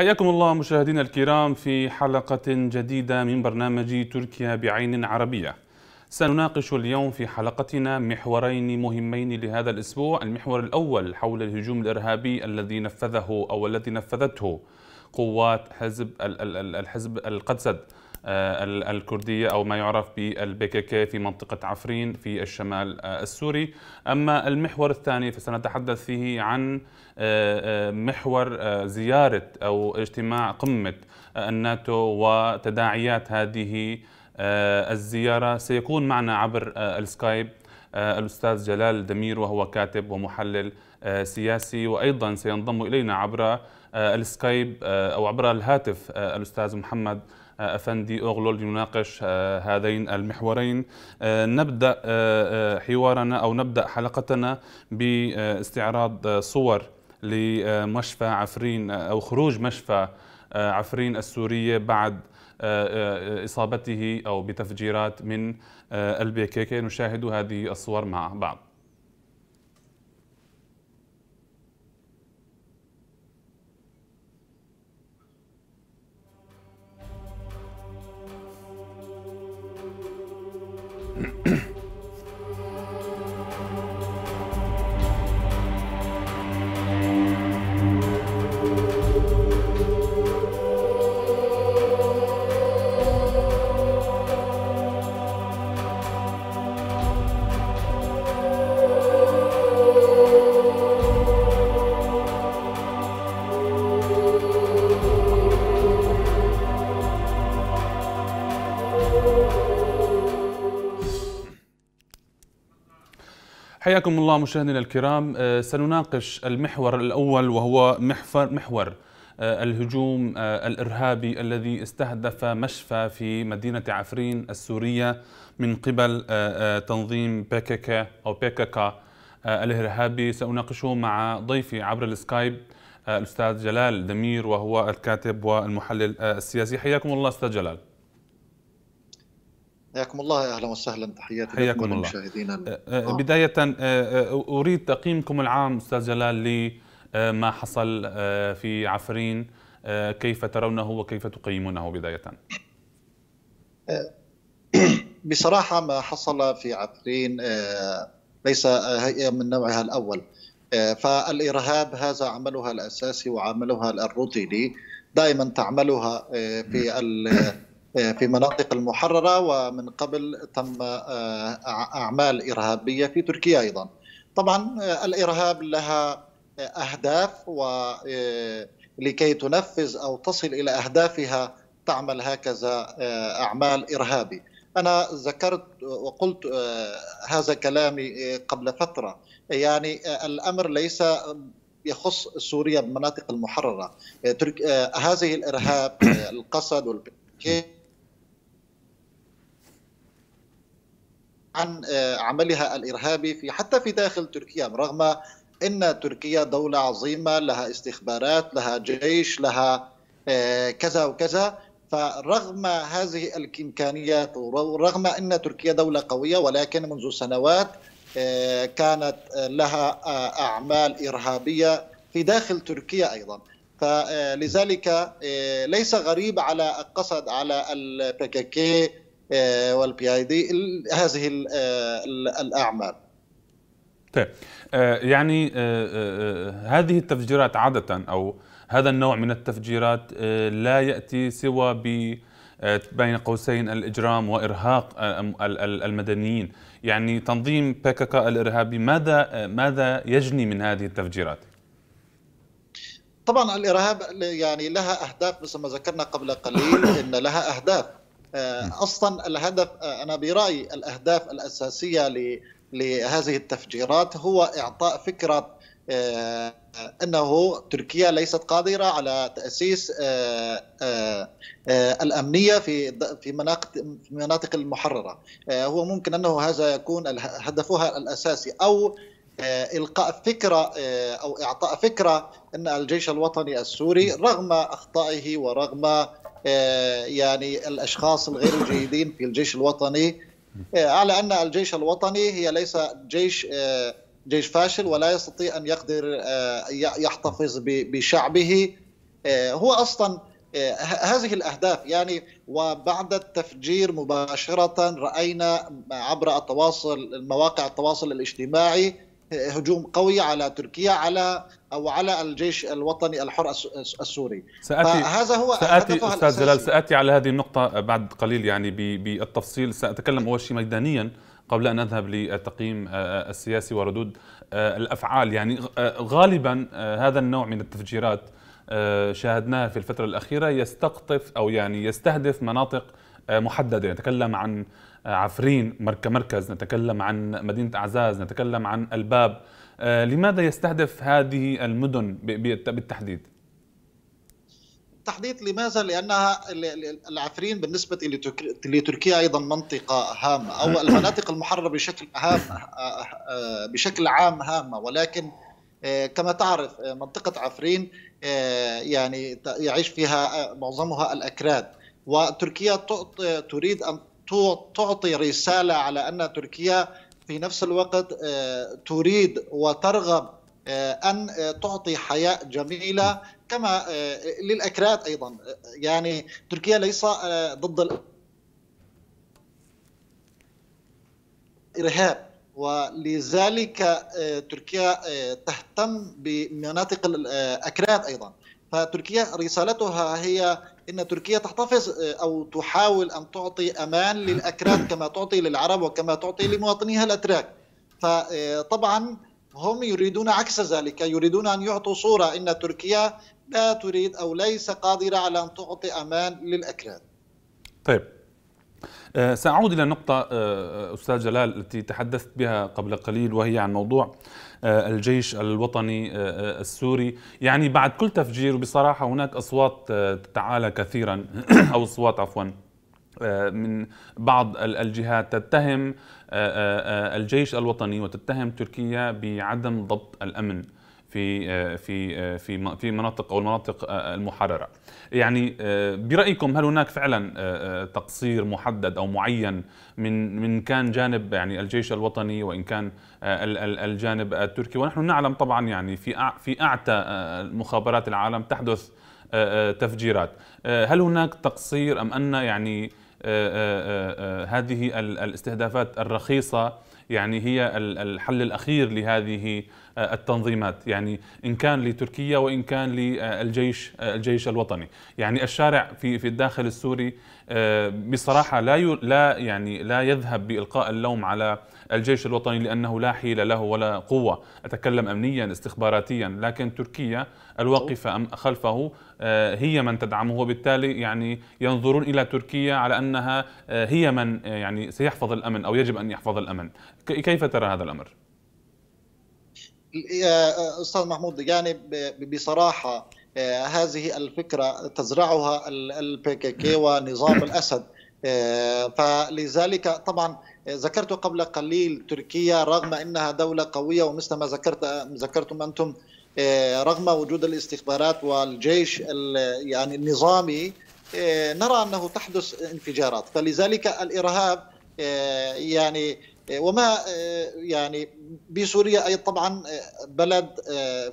حياكم الله مشاهدينا الكرام في حلقة جديدة من برنامج تركيا بعين عربية سنناقش اليوم في حلقتنا محورين مهمين لهذا الأسبوع المحور الأول حول الهجوم الإرهابي الذي نفذه أو الذي نفذته قوات حزب الحزب القدسد آه، الكردية أو ما يعرف بالبيكيكي في منطقة عفرين في الشمال آه، السوري أما المحور الثاني فسنتحدث فيه عن آه، محور زيارة أو اجتماع قمة الناتو وتداعيات هذه الزيارة سيكون معنا عبر السكايب الأستاذ جلال دمير وهو كاتب ومحلل سياسي وأيضا سينضم إلينا عبر السكايب أو عبر الهاتف الأستاذ محمد أفندي أغلول يناقش آه، هذين المحورين آه، نبدأ آه، حوارنا أو نبدأ حلقتنا باستعراض صور لمشفى عفرين أو خروج مشفى عفرين السورية بعد إصابته أو بتفجيرات من البيكيكي نشاهد هذه الصور مع بعض حياكم الله مشاهدينا الكرام آه، سنناقش المحور الأول وهو محور, محور آه، الهجوم آه، الإرهابي الذي استهدف مشفى في مدينة عفرين السورية من قبل تنظيم بيككا أو بيككا الإرهابي سأناقشه مع ضيفي عبر السكايب الأستاذ جلال دمير وهو الكاتب والمحلل السياسي حياكم الله أستاذ جلال حياكم الله اهلا وسهلا تحياتي حياكم الله أه،, أه،, آه. بدايه أه، اريد تقييمكم العام استاذ جلال لما حصل في عفرين كيف ترونه وكيف تقيمونه بدايه بصراحه ما حصل في عفرين ليس من نوعها الاول فالارهاب هذا عملها الاساسي وعملها الروتيني دائما تعملها في نعم. في مناطق المحررة ومن قبل تم آه، أعمال إرهابية في تركيا أيضا طبعا آه، الإرهاب لها آه، أهداف ولكي تنفذ أو تصل إلى أهدافها تعمل هكذا أعمال إرهابي أنا ذكرت وقلت هذا كلامي قبل فترة يعني الأمر ليس يخص سوريا بمناطق المحررة هذه الإرهاب القسد والبكيت عن عملها الارهابي في حتى في داخل تركيا رغم ان تركيا دوله عظيمه لها استخبارات لها جيش لها كذا وكذا فرغم هذه الامكانيات ورغم ان تركيا دوله قويه ولكن منذ سنوات كانت لها اعمال ارهابيه في داخل تركيا ايضا فلذلك ليس غريب على القصد على البككي آه، والبي اي دي هذه آه، الاعمال طيب آه، يعني هذه التفجيرات عادة أو هذا النوع من التفجيرات لا يأتي سوى ب بين قوسين الإجرام وإرهاق المدنيين يعني تنظيم بيكاكا الإرهابي ماذا ماذا يجني من هذه التفجيرات؟ طبعا الإرهاب يعني لها أهداف مثل ما ذكرنا قبل قليل إن لها أهداف آه، اصلا الهدف آه، انا برايي الاهداف الاساسيه لهذه التفجيرات هو اعطاء فكره آه، انه تركيا ليست قادره على تاسيس الامنيه في في مناطق في المناطق المحرره هو ممكن انه هذا يكون هدفها الاساسي او القاء فكره او اعطاء فكره ان الجيش الوطني السوري رغم اخطائه ورغم آه، يعني الاشخاص الغير الجيدين في الجيش الوطني آه، على ان الجيش الوطني هي ليس جيش آه، جيش فاشل ولا يستطيع ان يقدر يحتفظ بشعبه هو اصلا هذه الاهداف يعني وبعد التفجير مباشره راينا عبر التواصل مواقع التواصل الاجتماعي هجوم قوي على تركيا على او على الجيش الوطني الحر السوري ساتي هذا هو ساتي استاذ جلال ساتي على هذه النقطه بعد قليل يعني بالتفصيل ساتكلم اول شيء ميدانيا قبل ان نذهب للتقييم آه، آه، السياسي وردود آه، الافعال يعني غالبا هذا النوع من التفجيرات شاهدناها في الفتره الاخيره يستقطف او يعني يستهدف مناطق محدده نتكلم عن عفرين كمركز نتكلم عن مدينه اعزاز نتكلم عن الباب آه، لماذا يستهدف هذه المدن بالتحديد؟ بالتحديد لماذا؟ لانها العفرين بالنسبه لتركيا ايضا منطقه هامه او نعم. المناطق المحرره بشكل هام آه، آه، بشكل عام هامه ولكن كما تعرف منطقه عفرين يعني يعيش فيها معظمها الاكراد وتركيا تريد ان تعطي رساله على ان تركيا في نفس الوقت آه، تريد وترغب آه، أن آه، تعطي حياة جميلة كما للأكراد أيضا يعني تركيا ليس ضد الإرهاب ولذلك تركيا تهتم بمناطق الأكراد أيضا فتركيا رسالتها هي ان تركيا تحتفظ آه، او تحاول ان تعطي امان للاكراد كما تعطي للعرب وكما تعطي لمواطنيها الاتراك فطبعا آه، هم يريدون عكس ذلك يريدون ان يعطوا صوره ان تركيا لا تريد او ليس قادره على ان تعطي امان للاكراد طيب آه، ساعود الى نقطه استاذ جلال التي تحدثت بها قبل قليل وهي عن موضوع آه، الجيش الوطني آه، آه، السوري يعني بعد كل تفجير بصراحة هناك أصوات تتعالى كثيرا أو أصوات عفوا من بعض الجهات تتهم الجيش الوطني وتتهم تركيا بعدم ضبط الأمن في آه، في آه، في في مناطق او المناطق آه، المحرره. يعني برايكم هل هناك فعلا تقصير محدد او معين من من كان جانب يعني الجيش الوطني وان كان الجانب التركي ونحن نعلم طبعا يعني في في اعتى مخابرات العالم تحدث تفجيرات. هل هناك تقصير ام ان يعني هذه الاستهدافات الرخيصه يعني هي الحل الأخير لهذه آه، التنظيمات يعني إن كان لتركيا وإن كان للجيش آه، الجيش الوطني يعني الشارع في في الداخل السوري آه، بصراحة لا لا يعني لا يذهب بإلقاء اللوم على الجيش الوطني لأنه لا حيلة له ولا قوة أتكلم أمنيا استخباراتيا لكن تركيا الواقفة خلفه آه، هي من تدعمه وبالتالي يعني ينظرون إلى تركيا على أنها آه، هي من آه، يعني سيحفظ الأمن أو يجب أن يحفظ الأمن كيف ترى هذا الأمر؟ استاذ محمود يعني بصراحه هذه الفكره تزرعها البي كي كي ونظام الاسد فلذلك طبعا ذكرت قبل قليل تركيا رغم انها دوله قويه ومثل ما ذكرت ذكرتم انتم آه، رغم وجود الاستخبارات والجيش يعني النظامي آه، نرى انه تحدث انفجارات فلذلك الارهاب آه، يعني وما يعني بسوريا اي طبعا بلد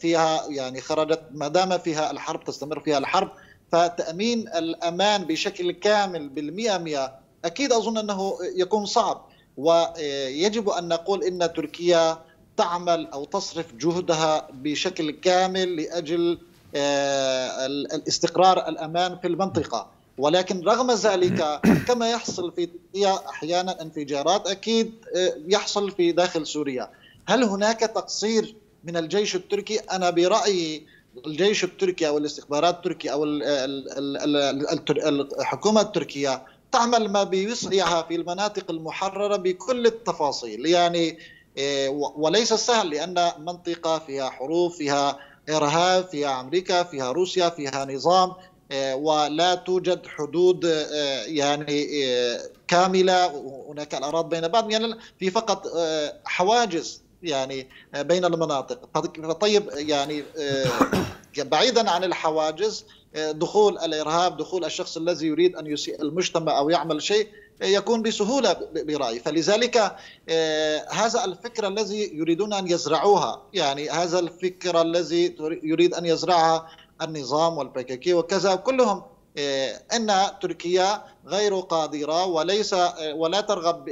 فيها يعني خرجت ما دام فيها الحرب تستمر فيها الحرب فتامين الامان بشكل كامل بالمئة مئة اكيد اظن انه يكون صعب ويجب أن نقول إن تركيا تعمل أو تصرف جهدها بشكل كامل لأجل آه، الاستقرار الأمان في المنطقة ولكن رغم ذلك كما يحصل في تركيا أحيانا انفجارات أكيد آه، يحصل في داخل سوريا هل هناك تقصير من الجيش التركي أنا برأيي الجيش التركي او الاستخبارات التركيه او الحكومه التركيه تعمل ما بوسعها في المناطق المحررة بكل التفاصيل يعني إيه، وليس سهل لأن منطقة فيها حروب فيها إرهاب فيها أمريكا فيها روسيا فيها نظام إيه، ولا توجد حدود إيه، يعني كاملة هناك الأراضي بين بعض يعني في فقط حواجز يعني بين المناطق طيب يعني بعيدا عن الحواجز دخول الارهاب دخول الشخص الذي يريد ان يسيء المجتمع او يعمل شيء يكون بسهوله برايي فلذلك آه، هذا الفكر الذي يريدون ان يزرعوها يعني هذا الفكر الذي يريد ان يزرعها النظام والبككي وكذا كلهم آه، ان تركيا غير قادره وليس آه، ولا ترغب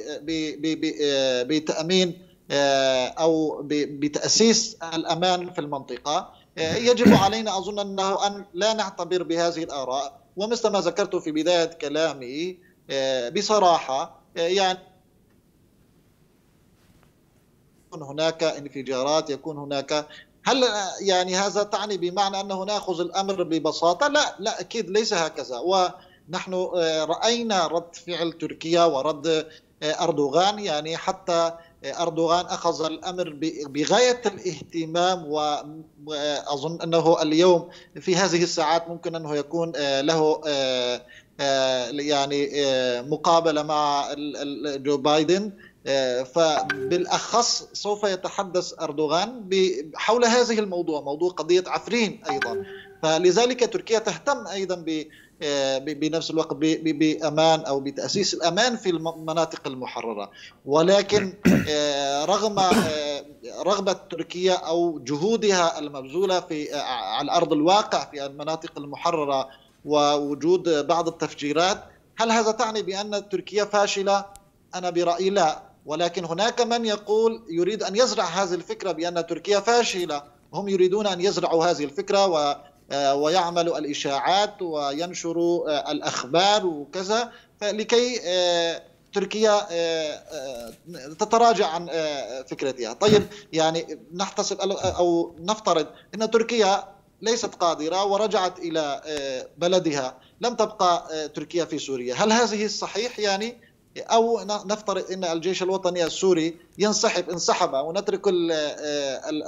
بتامين او بتاسيس الامان في المنطقه آه، يجب علينا أظن أنه أن لا نعتبر بهذه الآراء ومثل ما ذكرت في بداية كلامي آه، بصراحة آه، يعني هناك انفجارات يكون هناك هل يعني هذا تعني بمعنى أنه نأخذ الأمر ببساطة لا لا أكيد ليس هكذا ونحن رأينا رد فعل تركيا ورد أردوغان يعني حتى أردوغان أخذ الأمر بغاية الاهتمام وأظن أنه اليوم في هذه الساعات ممكن أنه يكون آه، له آه، آه، يعني مقابلة مع جو بايدن فبالأخص سوف يتحدث أردوغان حول هذه الموضوع موضوع قضية عفرين أيضا فلذلك تركيا تهتم أيضا ب آه، بنفس الوقت بامان او بتاسيس الامان في المناطق المحرره ولكن آه، رغم آه، رغبه تركيا او جهودها المبذوله في على ارض الواقع في المناطق المحرره ووجود بعض التفجيرات هل هذا تعني بان تركيا فاشله انا برايي لا ولكن هناك من يقول يريد ان يزرع هذه الفكره بان تركيا فاشله هم يريدون ان يزرعوا هذه الفكره آه، ويعمل الإشاعات وينشر آه، الأخبار وكذا لكي آه، تركيا تتراجع عن فكرتها طيب يعني نحتسب أو نفترض أن تركيا ليست قادرة ورجعت إلى بلدها لم تبقى تركيا في سوريا هل هذه الصحيح يعني او نفترض ان الجيش الوطني السوري ينسحب انسحب ونترك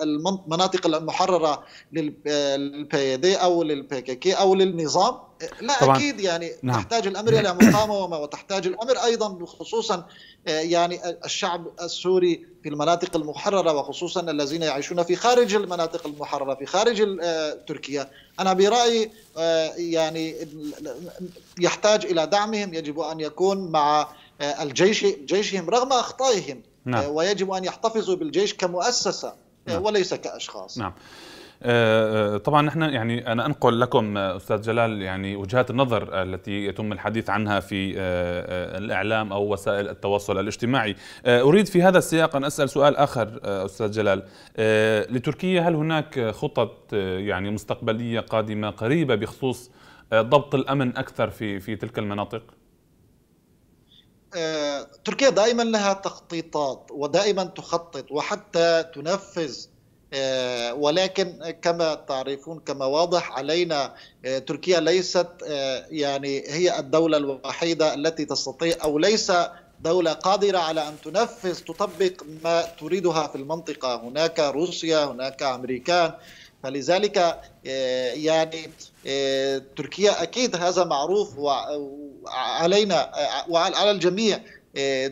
المناطق آه، المحرره آه، للبي إيه او للبي إيه كي كي او للنظام لا طبعا. اكيد يعني نعم. تحتاج الامر الى مقاومه وتحتاج الامر ايضا خصوصا آه، يعني الشعب السوري في المناطق المحرره وخصوصا الذين يعيشون في خارج المناطق المحرره في خارج تركيا انا برايي يعني يحتاج الى دعمهم يجب ان يكون مع آه، الجيش جيشهم رغم أخطائهم آه، نعم. ويجب أن يحتفظوا بالجيش كمؤسسة آه، نعم. وليس كأشخاص نعم طبعا نحن يعني انا انقل لكم استاذ جلال يعني وجهات النظر التي يتم الحديث عنها في الاعلام او وسائل التواصل الاجتماعي اريد في هذا السياق ان اسال سؤال اخر استاذ جلال لتركيا هل هناك خطط يعني مستقبليه قادمه قريبه بخصوص ضبط الامن اكثر في في تلك المناطق آه، تركيا دائما لها تخطيطات ودائما تخطط وحتى تنفذ آه، ولكن كما تعرفون كما واضح علينا آه، تركيا ليست يعني هي الدولة الوحيدة التي تستطيع أو ليس دولة قادرة على أن تنفذ تطبق ما تريدها في المنطقة هناك روسيا هناك أمريكان فلذلك آه، يعني آه، تركيا اكيد هذا معروف وعلينا آه، وعلى الجميع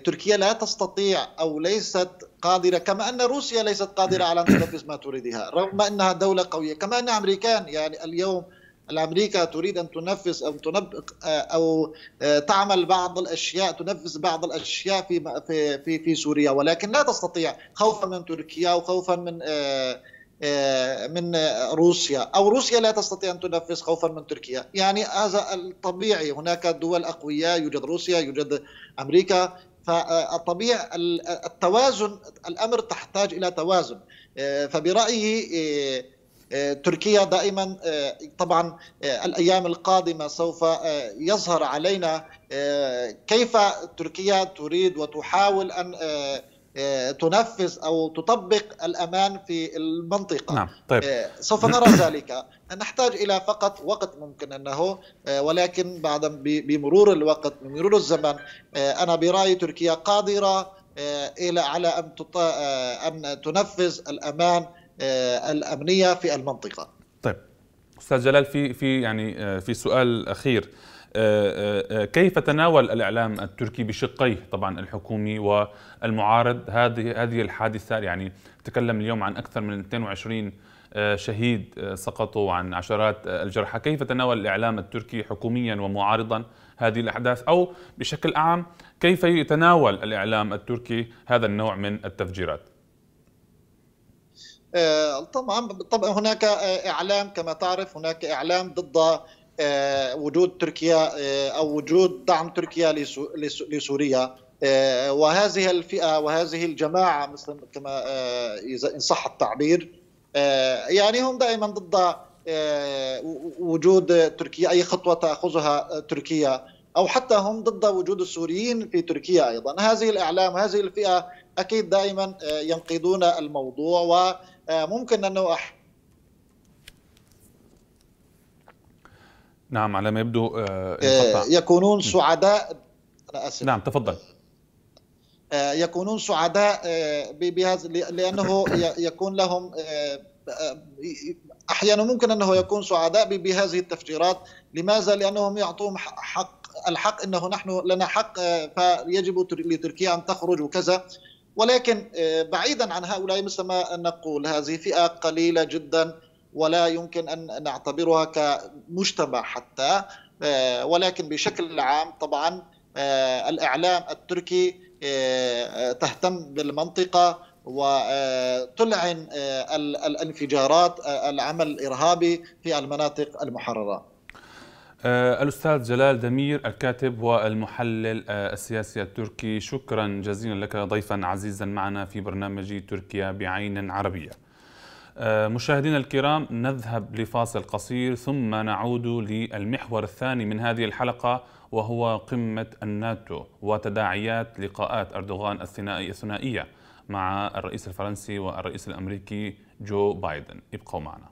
تركيا لا تستطيع او ليست قادره كما ان روسيا ليست قادره على ان تنفذ ما تريدها رغم انها دوله قويه كما ان امريكان يعني اليوم الامريكا تريد ان تنفذ او تنب او تعمل بعض الاشياء تنفذ بعض الاشياء في في في, في سوريا ولكن لا تستطيع خوفا من تركيا وخوفا من آه، من روسيا أو روسيا لا تستطيع أن تنفذ خوفا من تركيا يعني هذا الطبيعي هناك دول أقوياء يوجد روسيا يوجد أمريكا فالطبيعي التوازن الأمر تحتاج إلى توازن آه، فبرأيي آه، تركيا دائما طبعا الايام القادمه سوف يظهر علينا كيف تركيا تريد وتحاول ان آه، تنفذ او تطبق الامان في المنطقه نعم. طيب. آه، سوف نرى ذلك نحتاج الى فقط وقت ممكن انه آه، ولكن بعد بمرور الوقت بمرور الزمن انا برايي تركيا قادره الى على ان ان تنفذ الامان الامنيه في المنطقه طيب استاذ جلال في في يعني في سؤال اخير آه، آه، آه، كيف تناول الاعلام التركي بشقيه طبعا الحكومي والمعارض هذه هذه الحادثه يعني تكلم اليوم عن اكثر من 22 شهيد سقطوا وعن عشرات الجرحى كيف تناول الإعلام التركي حكوميا ومعارضا هذه الأحداث أو بشكل عام كيف يتناول الإعلام التركي هذا النوع من التفجيرات طبعا طبعا هناك اعلام كما تعرف هناك اعلام ضد آه، وجود تركيا آه، او وجود دعم تركيا لسوريا آه، وهذه الفئه وهذه الجماعه مثل كما اذا ان صح التعبير يعني هم دائما ضد وجود تركيا اي خطوه تاخذها تركيا او حتى هم ضد وجود السوريين في تركيا ايضا هذه الاعلام هذه الفئه اكيد دائما ينقضون الموضوع وممكن انه نعم على ما يبدو آه, آه، يكونون سعداء أنا أسف. نعم تفضل آه, آه، يكونون سعداء آه بهذا لأنه يكون لهم آه، أحيانا ممكن أنه يكون سعداء بهذه التفجيرات لماذا؟ لأنهم يعطوهم حق الحق أنه نحن لنا حق فيجب لتركيا أن تخرج وكذا ولكن بعيدا عن هؤلاء مثل ما نقول هذه فئة قليلة جدا ولا يمكن أن نعتبرها كمجتمع حتى آه، ولكن بشكل عام طبعا آه، الإعلام التركي آه، تهتم بالمنطقة وتلعن الانفجارات العمل الإرهابي في المناطق المحررة الأستاذ جلال دمير الكاتب والمحلل السياسي التركي شكرا جزيلا لك ضيفا عزيزا معنا في برنامج تركيا بعين عربية آه، مشاهدينا الكرام نذهب لفاصل قصير ثم نعود للمحور الثاني من هذه الحلقة وهو قمة الناتو وتداعيات لقاءات أردوغان الثنائية مع الرئيس الفرنسي والرئيس الأمريكي جو بايدن ابقوا معنا